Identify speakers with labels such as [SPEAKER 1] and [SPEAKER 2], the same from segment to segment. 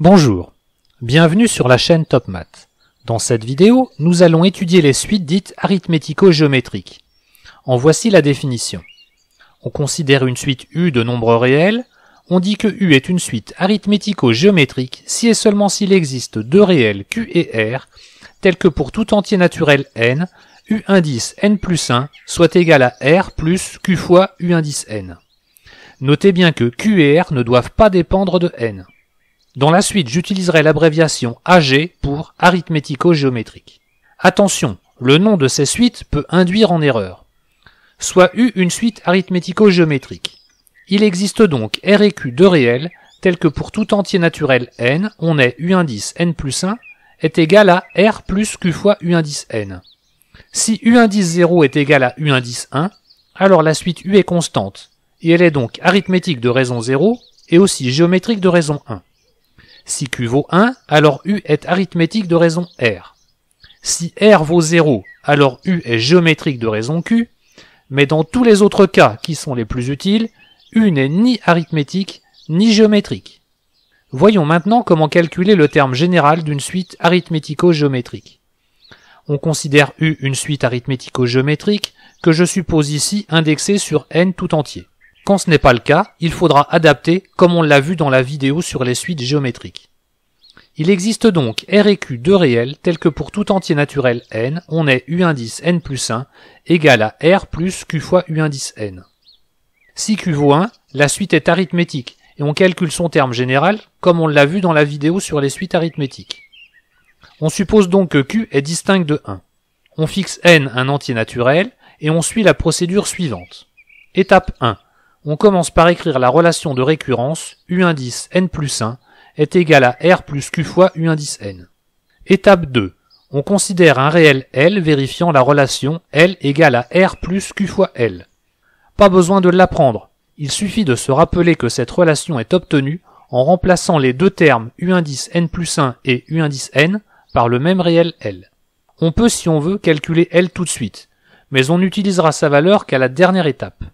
[SPEAKER 1] Bonjour, bienvenue sur la chaîne TopMath. Dans cette vidéo, nous allons étudier les suites dites arithmético-géométriques. En voici la définition. On considère une suite U de nombres réels, on dit que U est une suite arithmético-géométrique si et seulement s'il existe deux réels Q et R, tels que pour tout entier naturel n, U indice n plus 1 soit égal à R plus Q fois U indice n. Notez bien que Q et R ne doivent pas dépendre de n. Dans la suite, j'utiliserai l'abréviation AG pour arithmético-géométrique. Attention, le nom de ces suites peut induire en erreur. Soit U une suite arithmético-géométrique. Il existe donc R et Q de réel, tels que pour tout entier naturel n, on est U indice n plus 1 est égal à R plus Q fois U indice n. Si U indice 0 est égal à U indice 1, alors la suite U est constante, et elle est donc arithmétique de raison 0 et aussi géométrique de raison 1. Si Q vaut 1, alors U est arithmétique de raison R. Si R vaut 0, alors U est géométrique de raison Q, mais dans tous les autres cas qui sont les plus utiles, U n'est ni arithmétique ni géométrique. Voyons maintenant comment calculer le terme général d'une suite arithmético-géométrique. On considère U une suite arithmético-géométrique que je suppose ici indexée sur n tout entier. Quand ce n'est pas le cas, il faudra adapter comme on l'a vu dans la vidéo sur les suites géométriques. Il existe donc R et Q de réels tels que pour tout entier naturel n, on est U indice n plus 1 égale à R plus Q fois U indice n. Si Q vaut 1, la suite est arithmétique et on calcule son terme général comme on l'a vu dans la vidéo sur les suites arithmétiques. On suppose donc que Q est distinct de 1. On fixe n un entier naturel et on suit la procédure suivante. Étape 1. On commence par écrire la relation de récurrence U indice n plus 1 est égal à R plus Q fois U indice N. Étape 2. On considère un réel L vérifiant la relation L égale à R plus Q fois L. Pas besoin de l'apprendre, il suffit de se rappeler que cette relation est obtenue en remplaçant les deux termes U indice N plus 1 et U indice N par le même réel L. On peut, si on veut, calculer L tout de suite, mais on n'utilisera sa valeur qu'à la dernière étape.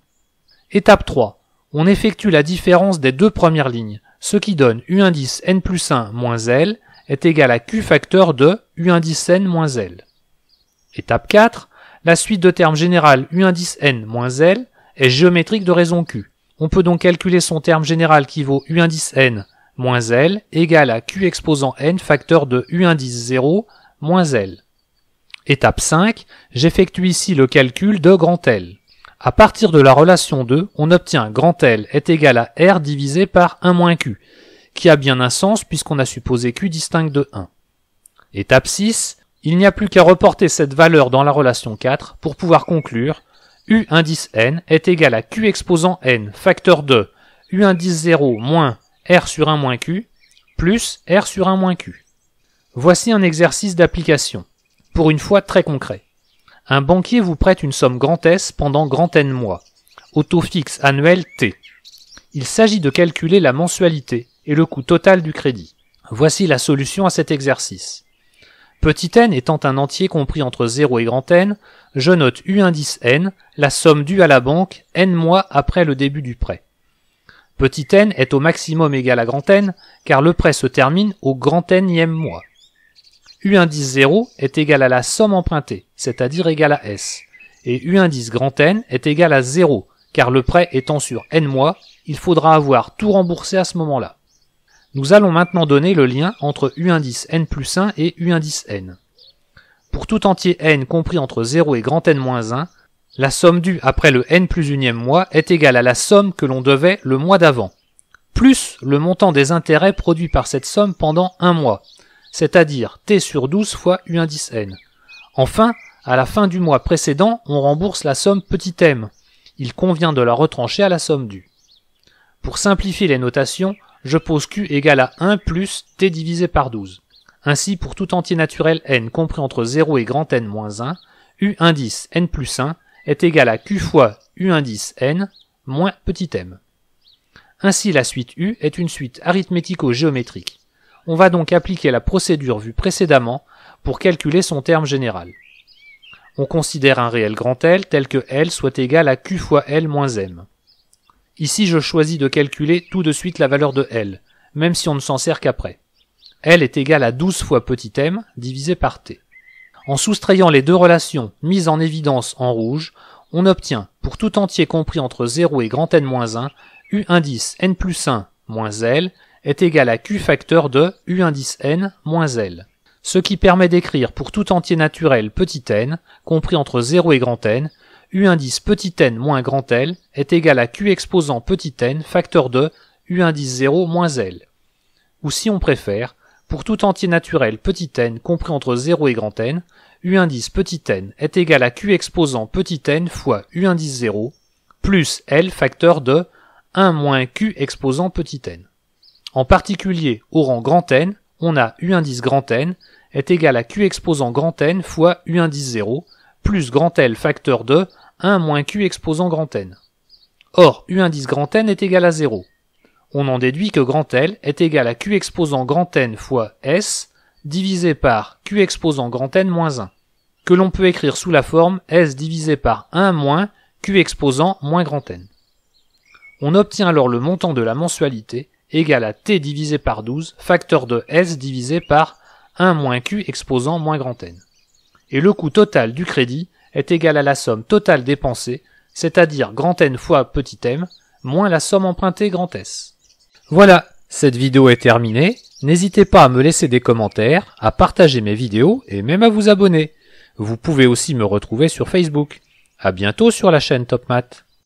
[SPEAKER 1] Étape 3. On effectue la différence des deux premières lignes, ce qui donne U indice n plus 1 moins L est égal à Q facteur de U indice n moins L. Étape 4, la suite de termes général U indice n moins L est géométrique de raison Q. On peut donc calculer son terme général qui vaut U indice n moins L égal à Q exposant n facteur de U indice 0 moins L. Étape 5, j'effectue ici le calcul de grand L. À partir de la relation 2, on obtient grand L est égal à R divisé par 1 moins Q, qui a bien un sens puisqu'on a supposé Q distinct de 1. Étape 6, il n'y a plus qu'à reporter cette valeur dans la relation 4 pour pouvoir conclure U indice n est égal à Q exposant n facteur de U indice 0 moins R sur 1 moins Q plus R sur 1 moins Q. Voici un exercice d'application, pour une fois très concret. Un banquier vous prête une somme grand S pendant grand N mois, au taux fixe annuel T. Il s'agit de calculer la mensualité et le coût total du crédit. Voici la solution à cet exercice. Petit n étant un entier compris entre 0 et grand N, je note U indice n, la somme due à la banque n mois après le début du prêt. Petit n est au maximum égal à grand N, car le prêt se termine au grand Nième mois. U indice 0 est égal à la somme empruntée, c'est-à-dire égale à S, et U indice grand N est égal à 0, car le prêt étant sur N mois, il faudra avoir tout remboursé à ce moment-là. Nous allons maintenant donner le lien entre U indice N plus 1 et U indice N. Pour tout entier N compris entre 0 et grand N moins 1, la somme due après le N plus 1ème mois est égale à la somme que l'on devait le mois d'avant, plus le montant des intérêts produits par cette somme pendant un mois, c'est-à-dire T sur 12 fois U indice N. Enfin, à la fin du mois précédent, on rembourse la somme petit m. Il convient de la retrancher à la somme due. Pour simplifier les notations, je pose Q égale à 1 plus T divisé par 12. Ainsi, pour tout entier naturel n compris entre 0 et grand n moins 1, U indice n plus 1 est égal à Q fois U indice n moins petit m. Ainsi, la suite U est une suite arithmético-géométrique. On va donc appliquer la procédure vue précédemment pour calculer son terme général. On considère un réel grand L tel que L soit égal à Q fois L moins M. Ici, je choisis de calculer tout de suite la valeur de L, même si on ne s'en sert qu'après. L est égal à 12 fois petit m divisé par t. En soustrayant les deux relations mises en évidence en rouge, on obtient, pour tout entier compris entre 0 et grand n-1, U indice n plus 1 moins L est égal à Q facteur de U indice n moins L, ce qui permet d'écrire pour tout entier naturel petit n, compris entre 0 et grand n, U indice petit n moins grand L est égal à Q exposant petit n facteur de U indice 0 moins L. Ou si on préfère, pour tout entier naturel petit n compris entre 0 et grand n, U indice petit n est égal à Q exposant petit n fois U indice 0 plus L facteur de 1 moins Q exposant petit n. En particulier, au rang grand N, on a U indice grand N est égal à Q exposant grand N fois U indice 0, plus grand L facteur de 1 moins Q exposant grand N. Or, U indice grand N est égal à 0. On en déduit que grand L est égal à Q exposant grand N fois S divisé par Q exposant grand N moins 1, que l'on peut écrire sous la forme S divisé par 1 moins Q exposant moins grand N. On obtient alors le montant de la mensualité égale à t divisé par 12, facteur de s divisé par 1 moins q exposant moins grand n. Et le coût total du crédit est égal à la somme totale dépensée, c'est-à-dire grand n fois petit m, moins la somme empruntée grand S. Voilà, cette vidéo est terminée. N'hésitez pas à me laisser des commentaires, à partager mes vidéos et même à vous abonner. Vous pouvez aussi me retrouver sur Facebook. À bientôt sur la chaîne TopMat.